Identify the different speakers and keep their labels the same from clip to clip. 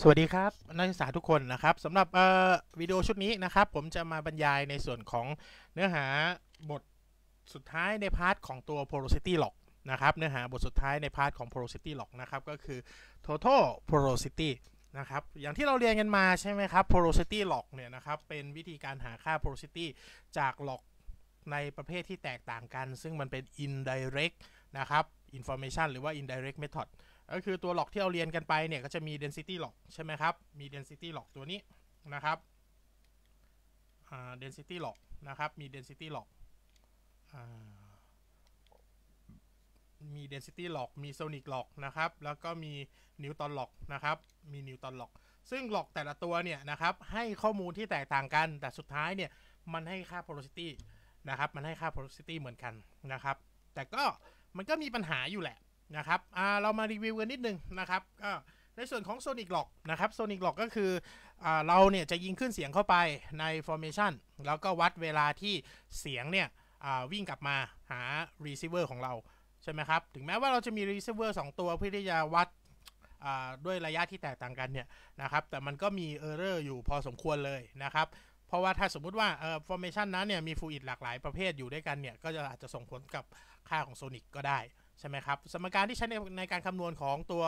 Speaker 1: สวัสดีครับ นักศึกษาทุกคนนะครับสำหรับวิดีโอชุดนี้นะครับผมจะมาบรรยายในส่วนของเนื้อหาบทสุดท้ายในพาร์ทของตัว porosity l o กนะครับเนื้อหาบทสุดท้ายในพาร์ทของ porosity l o กนะครับก็คือ total porosity นะครับอย่างที่เราเรียนกันมาใช่ไหมครับ porosity l o กเนี่ยนะครับเป็นวิธีการหาค่า porosity จาก l o กในประเภทที่แตกต่างกัน ซึ่งมันเป็น indirect นะครับ information หรือว่า indirect method ก็คือตัวหลอกที่เราเรียนกันไปเนี่ยก็จะมี density หลอกใช่ไหมครับ มี density หลอกตัวนี้นะครับ density หลอกนะครับ มี density หลอก มี density หลอก มี sonic หลอกนะครับ แล้วก็มี newton หลอกนะครับ มี newton หลอก ซึ่งหลอกแต่ละตัวเนี่ยนะครับให้ข้อมูลที่แตกต่างกัน แต่สุดท้ายเนี่ยมันให้ค่า porosity นะครับ มันให้ค่า porosity เหมือนกันนะครับ แต่ก็มันก็มีปัญหาอยู่แหละนะครับเรามารีวิวกันนิดนึงนะครับก็ในส่วนของ Sonic Lock นะครับ Sonic Lock ก็คืออเราเนี่ยจะยิงขึ้นเสียงเข้าไปใน formation แล้วก็วัดเวลาที่เสียงเนี่ยวิ่งกลับมาหา receiver ของเราใช่ไหมครับ ถึงแม้ว่าเราจะมี receiver 2ตัวเพื่อที่จะวัดด้วยระยะที่แตกต่างกันเนี่ยนะครับ แต่มันก็มี error อยู่พอสมควรเลยนะครับ เพราะว่าถ้าสมมุติว่าเอ่อเมชันนั้นเนี่ยมี fluid หลากหลายประเภทอยู่ด้วยกันเนี่ย ก็จะอาจจะส่งผลกับค่าของ Sonic ก็ได้ใช่ไหมครับ สมการที่ใช้ในในการคำนวณของตัว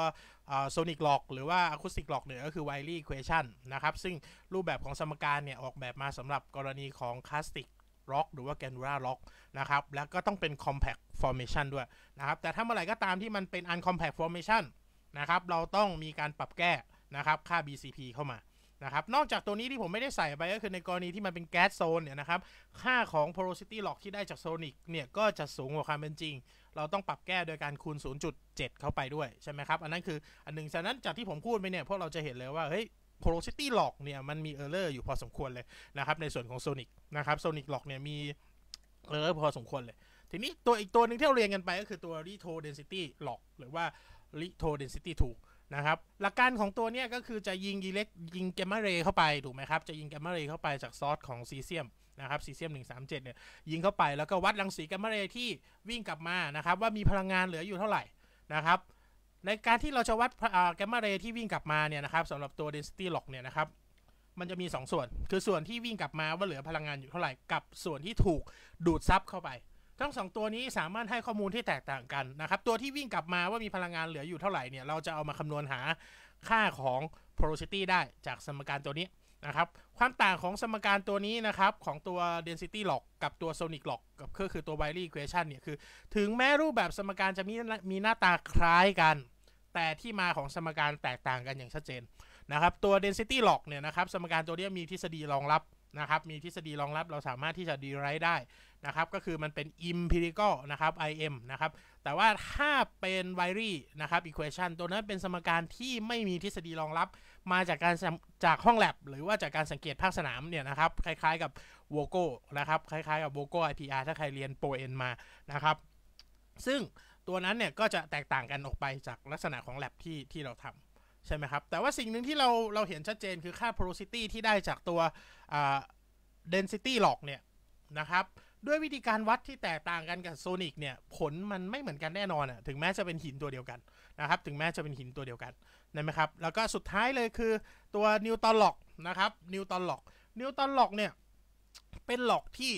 Speaker 1: โซนิกหลอกหรือว่าอะคูสติกหลอกเนี่ยก็คือไวลี่ควอชันนะครับ ซึ่งรูปแบบของสมการเนี่ย ออกแบบมาสำหรับกรณีของคลาสติกล็อกหรือว่าแกนูราล็อกนะครับ แล้วก็ต้องเป็นคอม p พกฟอร์เมชันด้วยนะครับ แต่ถ้าเมื่อไหร่ก็ตามที่มันเป็นอันคอม a พกฟอร์เมชันนะครับ เราต้องมีการปรับแก้นะครับ ค่า BCP เข้ามานะครับ นอกจากตัวนี้ที่ผมไม่ได้ใส่ไปก็คือในกรณีที่มันเป็นแก๊สโซนเนี่ยนะครับ ค่าของ porosity l o k ที่ได้จากโซนิกเนี่ยก็จะสูงกว่าความเป็นจริง เราต้องปรับแก้โดยการคูณ 0.7 เข้าไปด้วยใช่ไหมครับ อันนั้นคืออันหนึ่งฉะนั้นจากที่ผมพูดไปเนี่ยพวกเราจะเห็นเลยว่าเฮ้ย porosity l o k เนี่ยมันมี error อยู่พอสมควรเลยนะครับ ในส่วนของโซนิกนะครับโซนิก l o กเนี่ยมี error พอสมควรเลย ทีนี้ตัวอีกตัวหนึ่งที่เราเรียนกันไปก็คือตัว r e t r o density l o k หรือว่า r e t r o density ถูกนะครับ หลักการของตัวเนี้ยก็คือจะยิงอิเล็กยิงแกมมาเรย์เข้าไปถูกไหมครับ จะยิงแกมมาเรย์เข้าไปจากซอสของซีเซียมนะครับ ซีเซียม 137เนี่ยยิงเข้าไปแล้วก็ วัดรังสีแกมมาเรย์ที่วิ่งกลับมานะครับว่ามีพลังงานเหลืออยู่เท่าไหร่นะครับ ในการที่เราจะวัดแกมมาเรย์ที่วิ่งกลับมาเนี่ยนะครับสำหรับตัว density l o กเนี่ยนะครับมันจะมี 2 ส่วน คือส่วนที่วิ่งกลับมาว่าเหลือพลังงานอยู่เท่าไหร่ กับส่วนที่ถูกดูดซับเข้าไปทั้งสองตัวนี้สามารถให้ข้อมูลที่แตกต่างกันนะครับ ตัวที่วิ่งกลับมาว่ามีพลังงานเหลืออยู่เท่าไหร่เนี่ย เราจะเอามาคำนวณหาค่าของ porosity ได้จากสมการตัวนี้นะครับ ความต่างของสมการตัวนี้นะครับ ของตัว density log กับตัว sonic log กับก็คือตัว binary equation เนี่ยคือถึงแม้รูปแบบสมการจะมีมีหน้าตาคล้ายกัน แต่ที่มาของสมการแตกต่างกันอย่างชัดเจนนะครับตัว density log เนี่ยนะครับสมการตัวนี้มีทฤษฎีรองรับนะครับมีทฤษฎีรองรับเราสามารถที่จะดีไรได้นะครับก็คือมันเป็น empirical นะครับ im นะครับแต่ว่าถ้าเป็น v i r y นะครับ equation ตัวนั้นเป็นสมการที่ไม่มีทฤษฎีรองรับ มาจากการจากห้องแลบหรือว่าจากการสังเกตภาคสนามเนี่ยนะครับคล้ายๆกับ v o g o นะครับคล้ายๆกับ v o g o IPR ถ้าใครเรียนโปรเอ็นมานะครับซึ่งตัวนั้นเนี่ยก็จะแตกต่างกันออกไปจากลักษณะของแลบที่ที่เราทำใช่ไหมครับ แต่ว่าสิ่งหนึ่งที่เราเราเห็นชัดเจนคือค่า porosity ที่ได้จากตัว density หลอกเนี่ยนะครับด้วยวิธีการวัดที่แตกต่างกันกับโซนิกเนี่ยผลมันไม่เหมือนกันแน่นอนอ่ะถึงแม้จะเป็นหินตัวเดียวกันนะครับถึงแม้จะเป็นหินตัวเดียวกันนะครับแล้วก็สุดท้ายเลยคือตัวนิวตันหลอกนะครับนิวตันหลอกนิวตันหลอกเนี่ยเป็นหลอกที่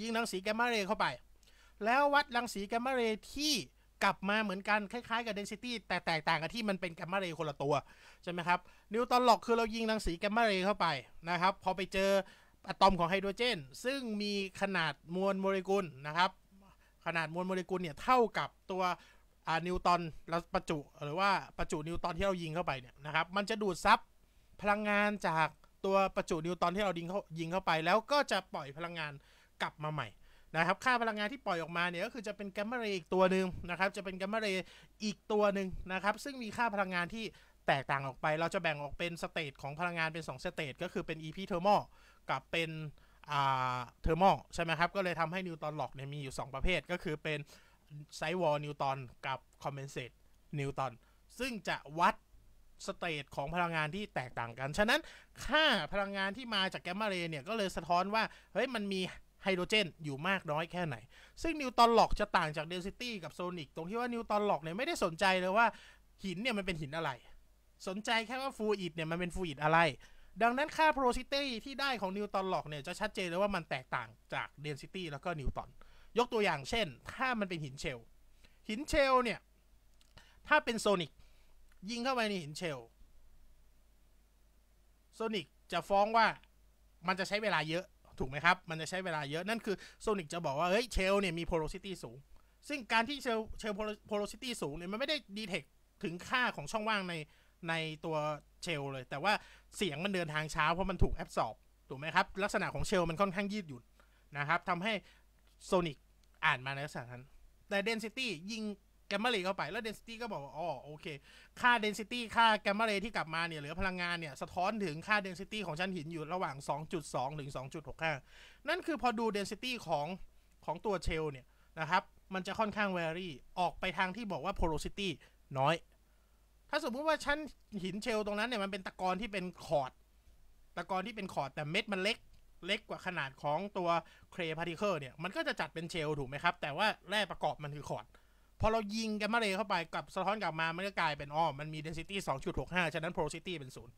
Speaker 1: ยิงรังสีแกมมาเรย์เข้าไป แล้ววัดรังสีแกมมาเรย์ที่กลับมาเหมือนกันคล้ายๆกับเดนซิตี้แต่แตกต่างกันที่มันเป็นแกมมาเรย์คนละตัวใช่ไหมครับนิวตอนหลอก คือเรายิงรังสีแกมมาเรย์เข้าไปนะครับพอไปเจออะตอมของไฮโดรเจนซึ่งมีขนาดมวลโมเลกุลนะครับ ขนาดมวลโมเลกุลเนี่ยเท่ากับตัวนิวตอนเราประจุ หรือว่าประจุนิวตอนที่เรายิงเข้าไปเนี่ยนะครับมันจะดูดซับพลังงานจากตัวประจุนิวตอนที่เรายิงเข้ายิงเข้าไป แล้วก็จะปล่อยพลังงานกลับมาใหม่นะครับค่าพลังงานที่ปล่อยออกมาเนี่ยก็คือจะเป็นแกมมาเรย์อีกตัวหนึ่งนะครับจะเป็นแกมมาเรย์อีกตัวหนึ่งนะครับ ซึ่งมีค่าพลังงานที่แตกต่างออกไป เราจะแบ่งออกเป็นสเตทของพลังงานเป็น2สเตทก็คือเป็น EP thermal กับเป็นอ่เทอร์มอลใช่ไหมครับก็เลยทำให้นิวตอนหลอกเนี่ยมีอยู่2 ประเภทก็คือเป็นไซวอลนิวตอนกับคอมเพนเซตนิวตอนซึ่งจะวัดสเตทของพลังงานที่แตกต่างกันฉะนั้นค่าพลังงานที่มาจากแกมมาเรย์เนี่ยก็เลยสะท้อนว่าเฮ้ยมันมีไฮโดรเจน อยู่มากน้อยแค่ไหน ซึ่งนิวตอนหลอกจะต่างจากเดนซิตี้กับโซนิกตรงที่ว่านิวตอนหลอกเนี่ยไม่ได้สนใจเลยว่า หินเนี่ยมันเป็นหินอะไร สนใจแค่ว่าฟูอิดเนี่ยมันเป็นฟูอิดอะไร ดังนั้นค่าโพรซิตี้ที่ได้ของนิวตอนหลอกเนี่ยจะชัดเจนเลยว่ามันแตกต่างจากเดนซิตี้แล้วก็นิวตอน ยกตัวอย่างเช่น ถ้ามันเป็นหินเชล หินเชลเนี่ยถ้าเป็นโซนิกยิงเข้าไปในหินเชลโซนิกจะฟ้องว่ามันจะใช้เวลาเยอะถูกไหมครับ มันจะใช้เวลาเยอะ นั่นคือโซนิกจะบอกว่า เฮ้ยเชลเนี่ยมีพ o r ซิตี้สูง ซึ่งการที่เชลเชลพ o r ซิตี้สูงเนี่ย มันไม่ได้ดีเทคถึงค่าของช่องว่างใน ในตัวเชล เลย แต่ว่าเสียงมันเดินทางช้าเพราะมันถูกแอบสอบถูกไหมครับ ลักษณะของเชลมันค่อนข้างยืดหยุ่นนะครับ ทำให้โซนิกอ่านมาในลักษณะนั้น แต่เดนซิตี้ยิงแกมมาเรย์เข้าไป แล้วเดนซิตี้ก็บอกว่า อ๋อ โอเค ค่าเดนซิตี้ค่าแกมมาเรย์ที่กลับมาเนี่ยหรือพลังงานเนี่ย สะท้อนถึงค่าเดนซิตี้ของชั้นหินอยู่ระหว่าง 2.2 ถึง 2.65 นั่นคือพอดูเดนซิตี้ของ ของตัวเชลเนี่ย นะครับ มันจะค่อนข้างแวรี่ ออกไปทางที่บอกว่า porosity น้อย ถ้าสมมุติว่าชั้นหินเชลตรงนั้นเนี่ย มันเป็นตะกอนที่เป็นคอร์ดตะกอนที่เป็นคอร์ดแต่เม็ดมันเล็ก เล็กกว่าขนาดของตัวเครพาร์ติเคิลเนี่ย มันก็จะจัดเป็นเชลถูกไหมครับ แต่ว่าแร่ประกอบมันคือคอร์ดพอเรายิงแกมมาเรย์เข้าไปกับสะท้อนกลับมามันก็กลายเป็นอ้อมันมีดีนซิต้สองจุดหกห้าฉะนั้นโ o r ซิตี้เป็นศูนย์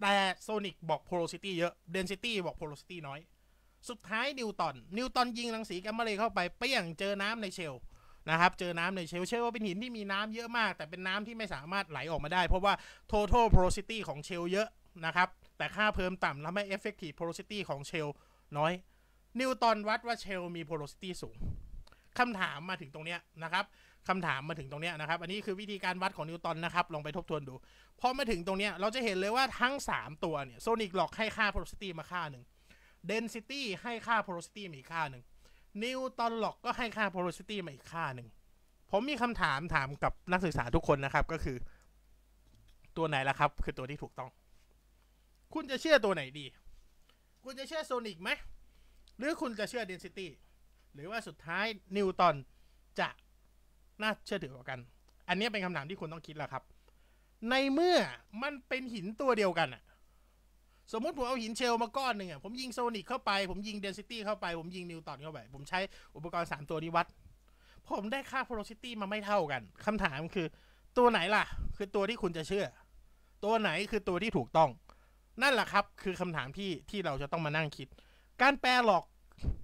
Speaker 1: แต่โซนิกบอกโ o r ซิตี้เยอะดนซิตี้บอกโ o r ซิตี้น้อย สุดท้ายนิวตันนิวตันยิงรังสีแกมมาเรย์เข้าไปเปี้ยงเจอน้ำในเชล นะครับ เจอน้ำใน เชลเชลว่าเป็นหินที่มีน้ำเยอะมาก แต่เป็นน้ำที่ไม่สามารถไหลออกมาได้ เพราะว่าทงทั้งโ o r ซิตี้ของเชลเยอะนะครับแต่ค่าเพิ่มต่ำแล้วไม่เอฟเฟกตีฟโ o r ซิตี้ของเชลน้อยนิวตันวัดว่าเชลมีโ o r ซิตี้สูงคำถามมาถึงตรง เนี้ยนะครับ คำถามมาถึงตรง เนี้ยนะครับ อันนี้คือวิธี การวัดของนิวตันนะครับลองไปทบทวนดูพอมาถึงตรง เนี้ยเราจะเห็นเลยว่าทั้ง3ตัวเนี่ย โซนิกหลอก ให้ค่า p o r o s ตีมา ค่าหนึ่งเดนซิตี้ให้ค่า p o r o s ตีมาอีกค่าหนึ่งนิวตันหลอกก็ให้ค่า p o r o s ตีมาอีกค่าหนึ่งผมมีคำถามถามกับนักศึกษาทุกคนนะครับ ก็คือ ตัวไหนล่ะครับ คือตัวที่ถูกต้อง คุณจะเชื่อตัวไหนดี คุณจะเชื่อโซนิกไหมหรือคุณจะเชื่อเดนซิตี้หรือว่าสุดท้ายนิวตันจะน่าเชื่อถือกว่ากัน อันนี้เป็นคำถามที่คุณต้องคิดแล้วครับ ในเมื่อมันเป็นหินตัวเดียวกันอะสมมติผมเอาหินเชลมาก้อนหนึ่งอะผมยิงโซนิกเข้าไป ผมยิงเดนซิตี้เข้าไป ผมยิงนิวตันเข้าไป ผมใช้อุปกรณ์3ตัวนี้วัด ผมได้ค่า v e l o ิตี้มาไม่เท่ากัน คำถามคือตัวไหนล่ะ คือตัวที่คุณจะเชื่อ ตัวไหนคือตัวที่ถูกต้อง นั่นแหละครับ คือคำถามที่ที่เราจะต้องมานั่งคิด การแปลหลอก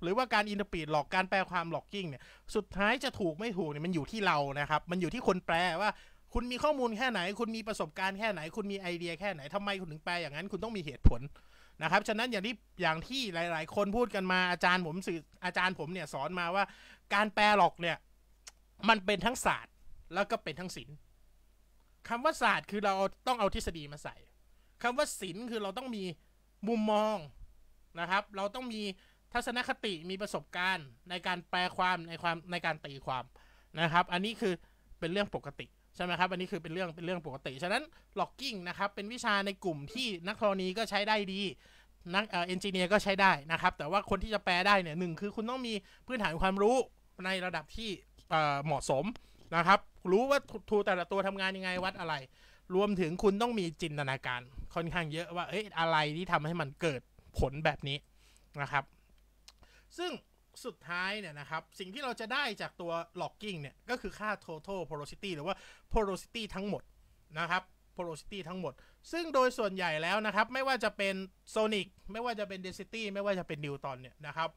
Speaker 1: หรือว่าการอินเตอร์ปีดหลอกการแปลความหลอกกิ้งเนี่ย สุดท้ายจะถูกไม่ถูกเนี่ยมันอยู่ที่เรานะครับ มันอยู่ที่คนแปลว่า คุณมีข้อมูลแค่ไหน คุณมีประสบการณ์แค่ไหน คุณมีไอเดียแค่ไหน ทำไมคุณถึงแปลอย่างนั้น คุณต้องมีเหตุผลนะครับ ฉะนั้นอย่างที่อย่างที่หลาย ๆ คนพูดกันมาอาจารย์ผมสื่ออาจารย์ผมเนี่ย สอนมาว่าการแปลหลอกเนี่ย มันเป็นทั้งศาสตร์ แล้วก็เป็นทั้งศิลป์คำว่าศาสตร์คือเราต้องเอาทฤษฎีมาใส่คำว่าศิลป์คือเราต้องมีมุมมองนะครับ เราต้องมีทัศนคติมีประสบการณ์ในการแปลความในความในการตีความนะครับ อันนี้คือเป็นเรื่องปกติใช่ไหมครับ อันนี้คือเป็นเรื่องเป็นเรื่องปกติ ฉะนั้นล็อกกิ้งนะครับ เป็นวิชาในกลุ่มที่นักธรณีก็ใช้ได้ดี นักเอนจิเนียร์ก็ใช้ได้นะครับ แต่ว่าคนที่จะแปลได้เนี่ยหนึ่งคือคุณต้องมีพื้นฐานความรู้ในระดับที่เหมาะสมนะครับ รู้ว่าทูแต่ละตัวทำงานยังไงวัดอะไร รวมถึงคุณต้องมีจินตนาการค่อนข้างเยอะว่า เอ๊ะ อะไร ที่ทำให้มันเกิดผลแบบนี้นะครับซึ่งสุดท้ายเนี่ยนะครับ สิ่งที่เราจะได้จากตัว l o c k i n g เนี่ยก็คือค่า total porosity หรือว่า porosity ทั้งหมดนะครับ porosity ทั้งหมด ซึ่งโดยส่วนใหญ่แล้วนะครับ ไม่ว่าจะเป็น sonic ไม่ว่าจะเป็น density ไม่ว่าจะเป็น newton เนี่ยนะครับ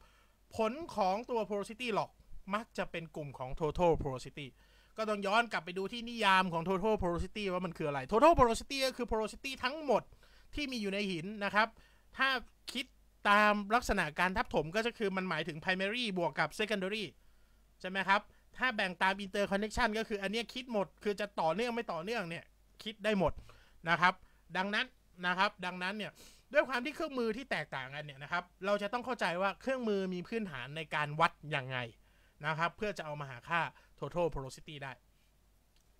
Speaker 1: ผลของตัว porosity log มักจะเป็นกลุ่มของ total porosity ก็ต้องย้อนกลับไปดูที่นิยามของ total porosity ว่ามันคืออะไร total porosity ก็คือ porosity ทั้งหมดที่มีอยู่ในหินนะครับ ถ้าคิดตามลักษณะการทับถมก็จะคือมันหมายถึง primary บวกกับ secondary ใช่ไหมครับ ถ้าแบ่งตาม interconnection ก็คืออันนี้คิดหมด คือจะต่อเนื่องไม่ต่อเนื่องเนี่ย คิดได้หมดนะครับดังนั้นนะครับดังนั้นเนี่ย ด้วยความที่เครื่องมือที่แตกต่างกันเนี่ยนะครับเราจะต้องเข้าใจว่าเครื่องมือมีพื้นฐานในการวัดอย่างไงนะครับเพื่อจะเอามาหาค่า total porosity ได้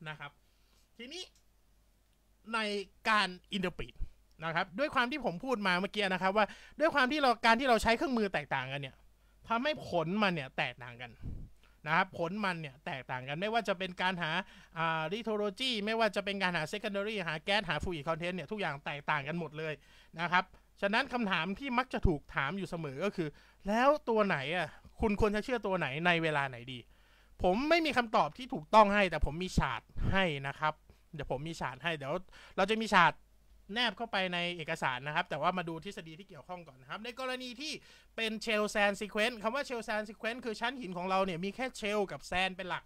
Speaker 1: นะครับทีนี้ในการ interpret นะครับด้วยความที่ผมพูดมาเมื่อกี้นะครับว่า ด้วยความที่เราการที่เราใช้เครื่องมือแตกต่างกันเนี่ยทำให้ผลมันเนี่ยแตกต่างกันนะครับผลมันเนี่ยแตกต่างกัน ไม่ว่าจะเป็นการหาอ่าลิโทโลจีไม่ว่าจะเป็นการหาเซคันดารีหาแก๊สหาฟูอีคอนเทนต์เนี่ยทุกอย่างแตกต่างกันหมดเลยนะครับฉะนั้นคำถามที่มักจะถูกถามอยู่เสมอก็คือ แล้วตัวไหนอ่ะคุณควรจะเชื่อตัวไหนในเวลาไหนดี ผมไม่มีคำตอบที่ถูกต้องให้แต่ผมมีฉาดให้นะครับเดี๋ยวผมมีฉาดให้เดี๋ยวเราจะมีฉาดแนบเข้าไปในเอกสารนะครับ แต่ว่ามาดูทฤษฎีที่เกี่ยวข้องก่อนนะครับ ในกรณีที่เป็นเชลแซนซีเควนต์คำว่าเชลแซนซีเควนต์คือชั้นหินของเราเนี่ยมีแค่เชลกับแซนเป็นหลัก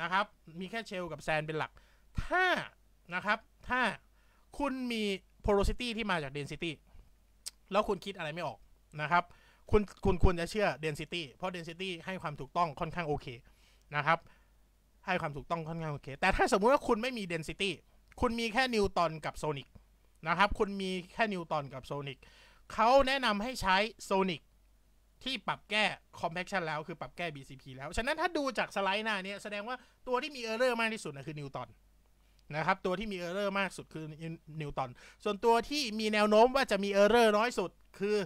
Speaker 1: นะครับ มีแค่เชลกับแซนเป็นหลัก ถ้านะครับ ถ้าคุณมีพล r ซิตี้ที่มาจากเดนซิตี้แล้วคุณคิดอะไรไม่ออกนะครับคุณคุณควรจะเชื่อเดนซิตี้เพราะเดนซิตี้ให้ความถูกต้องค่อนข้างโอเคนะครับ ให้ความถูกต้องค่อนข้างโอเค แต่ถ้าสมมุติว่าคุณไม่มีเดนซิตี้ คุณมีแค่นิวตันกับโซนิกนะครับคุณมีแค่นิวตันกับโซนิกเขาแนะนำให้ใช้โซนิก ที่ปรับแก้คอมเพกชันแล้วคือปรับแก้ BCP แล้วฉะนั้นถ้าดูจากสไลด์หน้าเนี่ยแสดงว่าตัวที่มีเออร์เรอร์มากที่สุดนะคือนิวตันนะครับ ตัวที่มีเออร์เรอร์มากสุดคือนิวตันส่วนตัวที่มีแนวโน้มว่าจะมีเออร์เรอร์น้อยสุดคือ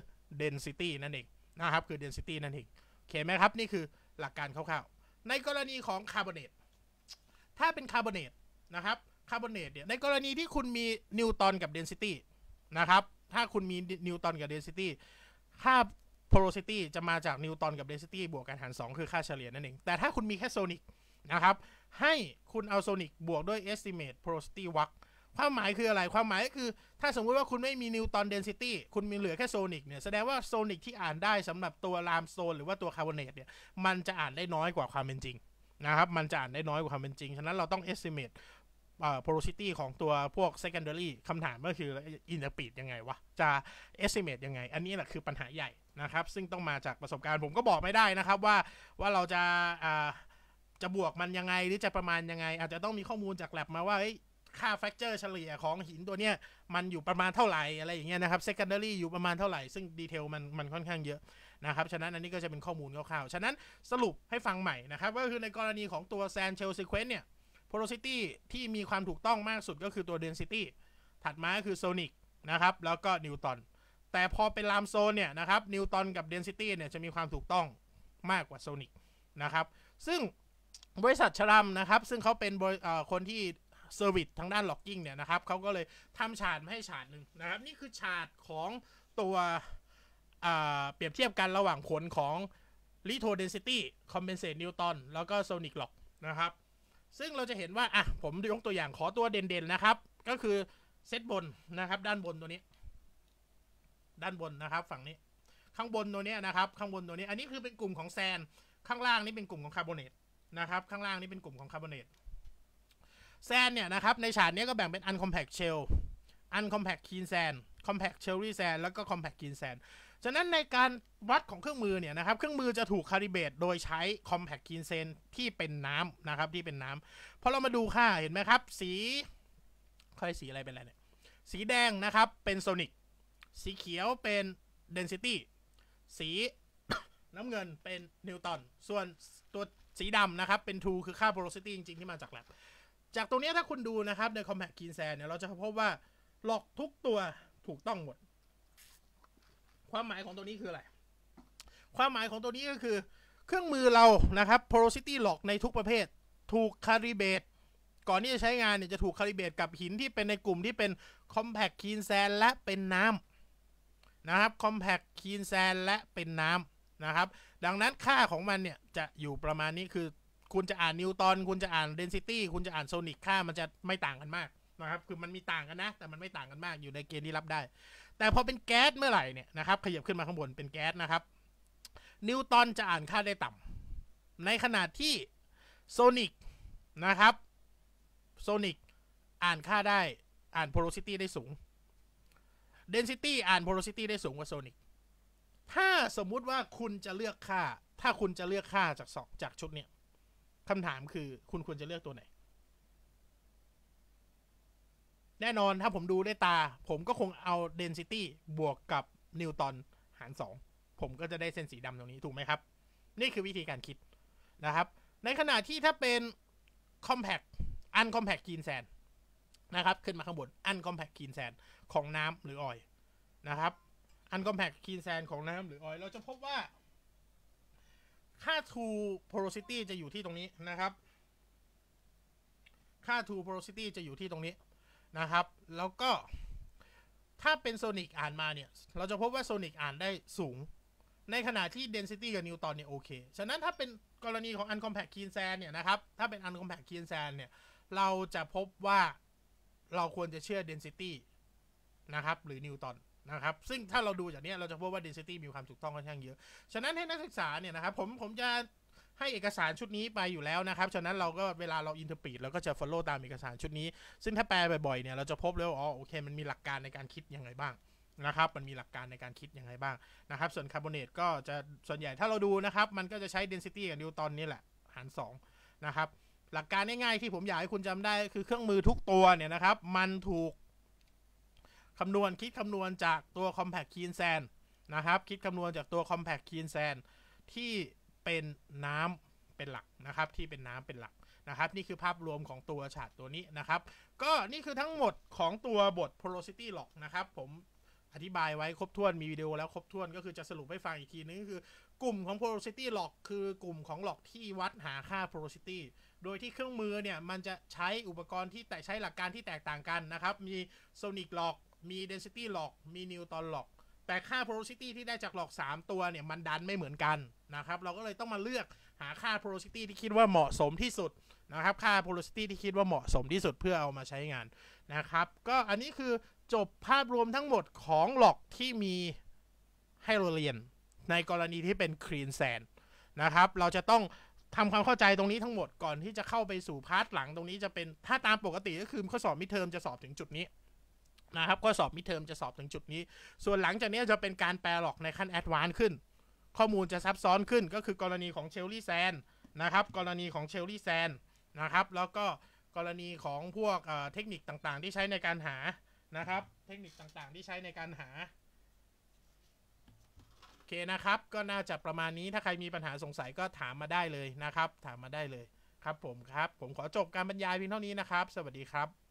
Speaker 1: ดนซิตี้นั่นเองนะครับคือดนซิตี้นั่นเองโอเคไหมครับ นี่คือหลักการคร่าวๆในกรณีของคาร์บอเนตถ้าเป็นคาร์บอเนตนะครับคาร์บอนเนตเนี่ยในกรณีที่คุณมีนิวตอนกับเดนซิตี้นะครับ ถ้าคุณมีนิวตอนกับเดนซิตี้ค่าโพรซิตี้จะมาจากนิวตอนกับเดนซิตี้บวกกันหาร2คือค่าเฉลี่ยนั่นเอง แต่ถ้าคุณมีแค่โซนิกนะครับ ให้คุณเอาโซนิกบวกด้วย estimate porosity วักความหมายคืออะไร ความหมายก็คือ ถ้าสมมุติว่าคุณไม่มีนิวตอนเดนซิตี้คุณมีเหลือแค่โซนิกเนี่ย แสดงว่าโซนิกที่อ่านได้สำหรับตัวรามโซนหรือว่าตัวคาร์บอนเนตเนี่ยมันจะอ่านได้น้อยกว่าความเป็นจริงนะครับ มันจะอ่านได้น้อยกว่าความเป็นจริง ฉะนั้นเราต้อง estimate โ p o r ซิตี้ของตัวพวก secondary คำถามก็คือ interpret ยังไง วะ จะ estimate ยังไง อันนี้แหละ คือปัญหาใหญ่ นะครับ ซึ่งต้องมาจากประสบการณ์ผมก็บอก ไม่ได้ นะครับ ว่าว่าเราจะจะบวกมันยังไงหรือจะประมาณ ยังไง อาจจะต้องมีข้อมูลจากแลบมา ว่าค่าแฟกเจอร์เฉลี่ยของหินตัวเนี้ยมันอยู่ประมาณเท่าไหร่อะไรอย่างเงี้ยนะครับ secondary อยู่ประมาณเท่าไหร่ซึ่งดีเทลมันมันค่อนข้างเยอะนะครับฉะนั้นอันนี้ก็จะเป็นข้อมูลคร่าวๆ ฉะนั้นสรุปให้ฟังใหม่นะครับก็คือในกรณีของตัว sand shell sequence เนี่ยโพล r ซิตี้ที่มีความถูกต้องมากสุดก็คือตัวเดนซิตี้ถัดมาก็คือโซนิกนะครับ แล้วก็นิวตันแต่พอเป็นลามโซนเนี่ยนะครับนิวตันกับเดนซิตี้เนี่ยจะมีความถูกต้องมากกว่าโซนิกนะครับ ซึ่งบริษัทชรัมนะครับ ซึ่งเขาเป็นคนที่เซอร์วิสทางด้านล็อกกิ้งเนี่ยนะครับเขาก็เลยทำฉาดมาให้ฉาดหนึ่งนะครับ นี่คือฉาดของตัวเปรียบเทียบกันระหว่างผลของลิโทเดนซิตี้คอมเพนเซตนิวตันแล้วก็โซนิกล็อกนะครับซึ่งเราจะเห็นว่าอ่ะผมยกตัวอย่างขอตัวเด่นๆนะครับ ก็คือเซตบนนะครับ ด้านบนตัวนี้ ด้านบนนะครับ ฝั่งนี้ ข้างบนตัวนี้นะครับ ข้างบนตัวนี้อันนี้คือเป็นกลุ่มของแซน ข้างล่างนี่เป็นกลุ่มของคาร์บอเนตนะครับข้างล่างนี่เป็นกลุ่มของคาร์บอเนตแซนเนี่ยนะครับในฉากนี้ก็แบ่งเป็นอันคอมเพกเชลอันคอมเพกคีนแซนคอมเพกเชลรี่แซนแล้วก็คอมเพกคีนแซนฉะนั้นในการวัดของเครื่องมือเนี่ยนะครับ เครื่องมือจะถูกคาลิเบตโดยใช้คอมแพคคินเซนที่เป็นน้ำนะครับ ที่เป็นน้ำพอเรามาดูค่าเห็นไหมครับ สีค่อยสีอะไรเป็นอะไรเนี่ย สีแดงนะครับ เป็นโซนิกสีเขียวเป็น density สีน้ำเงินเป็นนิวตันส่วนตัวสีดำนะครับ เป็นทูคือค่าพล l ซิตี้จริง ๆ ที่มาจากแลบจากตรงนี้ถ้าคุณดูนะครับในคอมแพคคินเซนเนี่ยเราจะพบว่าหลอกทุกตัวถูกต้องหมดความหมายของตัวนี้คืออะไร ความหมายของตัวนี้ก็คือเครื่องมือเรานะครับ porosity lock ในทุกประเภท ถูกคาริเบตก่อนที่จะใช้งานเนี่ยจะถูกคาลิเบตกับหินที่เป็นในกลุ่มที่เป็น compact c l e a n sand และเป็นน้ำนะครับ compact c l e a n sand และเป็นน้ำนะครับ ดังนั้นค่าของมันเนี่ยจะอยู่ประมาณนี้คือ คุณจะอ่านนิวตอนคุณจะอ่าน density คุณจะอ่านโซนิกค่ามันจะไม่ต่างกันมากนะครับ คือมันมีต่างกันนะ แต่มันไม่ต่างกันมาก อยู่ในเกณฑ์ที่รับได้แต่พอเป็นแก๊สเมื่อไหร่เนี่ยนะครับขยับขึ้นมาข้างบนเป็นแก๊สนะครับ นิวตันจะอ่านค่าได้ต่ำในขณะที่โซนิกนะครับ โซนิกอ่านค่าได้อ่านพล r ซิตี้ได้สูงเดนซิตี้อ่านพล r ซิตี้ได้สูงกว่าโซนิกถ้าสมมุติว่าคุณจะเลือกค่า ถ้าคุณจะเลือกค่าจากสองจากชุดเนี่ยคำถามคือคุณควรจะเลือกตัวไหนแน่นอนถ้าผมดูด้วยตาผมก็คงเอาเดนซิตี้บวกกับนิวตันหารสองผมก็จะได้เส้นสีดำตรงนี้ถูกไหมครับ นี่คือวิธีการคิดนะครับ ในขณะที่ถ้าเป็นคอม p พก t uncompact green นแ n d นะครับขึ้นมาข้างบนอันคอม a พก g r e e นแ a n ของน้ำหรือออยนะครับอันคอม a พก g r e e นแ a n ของน้ำหรือออย เราจะพบว่า ค่า true porosity จะอยู่ที่ตรงนี้นะครับ ค่า true porosity จะอยู่ที่ตรงนี้นะครับแล้วก็ถ้าเป็นโซนิกอ่านมาเนี่ยเราจะพบว่า โซนิกอ่านได้สูงในขณะที่ density กับนิวตอนเนี่ยโอเค ฉะนั้นถ้าเป็นกรณีของ uncompact l e a n sand เนี่ยนะครับถ้าเป็น uncompact l e a n sand เนี่ยเราจะพบว่าเราควรจะเชื่อ density นะครับหรือนิวตอนนะครับซึ่งถ้าเราดูจากนี้เราจะพบว่า density มีความถูกต้องค่อนข้างเยอะ ฉะนั้นให้นักศึกษาเนี่ยนะครับผมผมจะให้เอกสารชุดนี้ไปอยู่แล้วนะครับฉะนั้นเราก็เวลาเราอินเทอร์ปีดเราก็จะ follow ตามเอกสารชุดนี้ ซึ่งถ้าแปลบ่อยๆเนี่ยเราจะพบเลยว่าอ๋อ โอเค มันมีหลักการในการคิดยังไงบ้าง นะครับ มันมีหลักการในการคิดยังไงบ้างนะครับ ส่วนคาร์บอเนตก็จะ ส่วนใหญ่ถ้าเราดูนะครับ มันก็จะใช้ density กับนิวตันนี่แหละ หาร2นะครับ หลักการง่ายๆที่ผมอยากให้คุณจำได้คือเครื่องมือทุกตัวเนี่ยนะครับ มันถูกคำนวณคิดคำนวณจากตัว compact keen sand นะครับ คิดคำนวณจากตัว compact keen sand ที่เป็นน้ำเป็นหลักนะครับที่เป็นน้ำเป็นหลักนะครับ นี่คือภาพรวมของตัวฉากตัวนี้นะครับ ก็นี่คือทั้งหมดของตัวบท porosity lock นะครับผมอธิบายไว้ครบถ้วนมีวิดีโอแล้วครบถ้วนก็คือจะสรุปให้ฟังอีกทีนึงคือ กลุ่มของ porosity lock คือกลุ่มของ lock ที่วัดหาค่า porosity โดยที่เครื่องมือเนี่ยมันจะใช้อุปกรณ์ที่แต่ใช้หลักการที่แตกต่างกันนะครับมี sonic lock มี density lock มี newton lock แต่ค่า porosity ที่ได้จากหลอก 3 ตัวเนี่ยมันดันไม่เหมือนกันนะครับเราก็เลยต้องมาเลือกหาค่า porosity ที่คิดว่าเหมาะสมที่สุดนะครับค่า porosity ที่คิดว่าเหมาะสมที่สุดเพื่อเอามาใช้งานนะครับก็อันนี้คือจบภาพรวมทั้งหมดของหลอกที่มีให้เราเรียนในกรณีที่เป็น clean sand นะครับเราจะต้องทำความเข้าใจตรงนี้ทั้งหมดก่อนที่จะเข้าไปสู่พาร์ทหลังตรงนี้จะเป็นถ้าตามปกติก็คือ ข้อสอบมิเทอมจะสอบถึงจุดนี้นะครับก็สอบมิเทอมจะสอบถึงจุดนี้ ส่วนหลังจากนี้จะเป็นการแปลหลอกในขั้นแอดวานซ์ขึ้น ข้อมูลจะซับซ้อนขึ้นก็คือกรณีของเชลลี่แซนนะครับกรณีของเชลลี่แซนนะครับแล้วก็กรณีของพวกเทคนิคต่างๆ ที่ใช้ในการหานะครับ เทคนิคต่างๆ ที่ใช้ในการหาโอเคนะครับ ก็น่าจะประมาณนี้ถ้าใครมีปัญหาสงสัยก็ถามมาได้เลยนะครับ ถามมาได้เลย ครับผมครับผมขอจบการบรรยายเพียงเท่านี้นะครับ สวัสดีครับ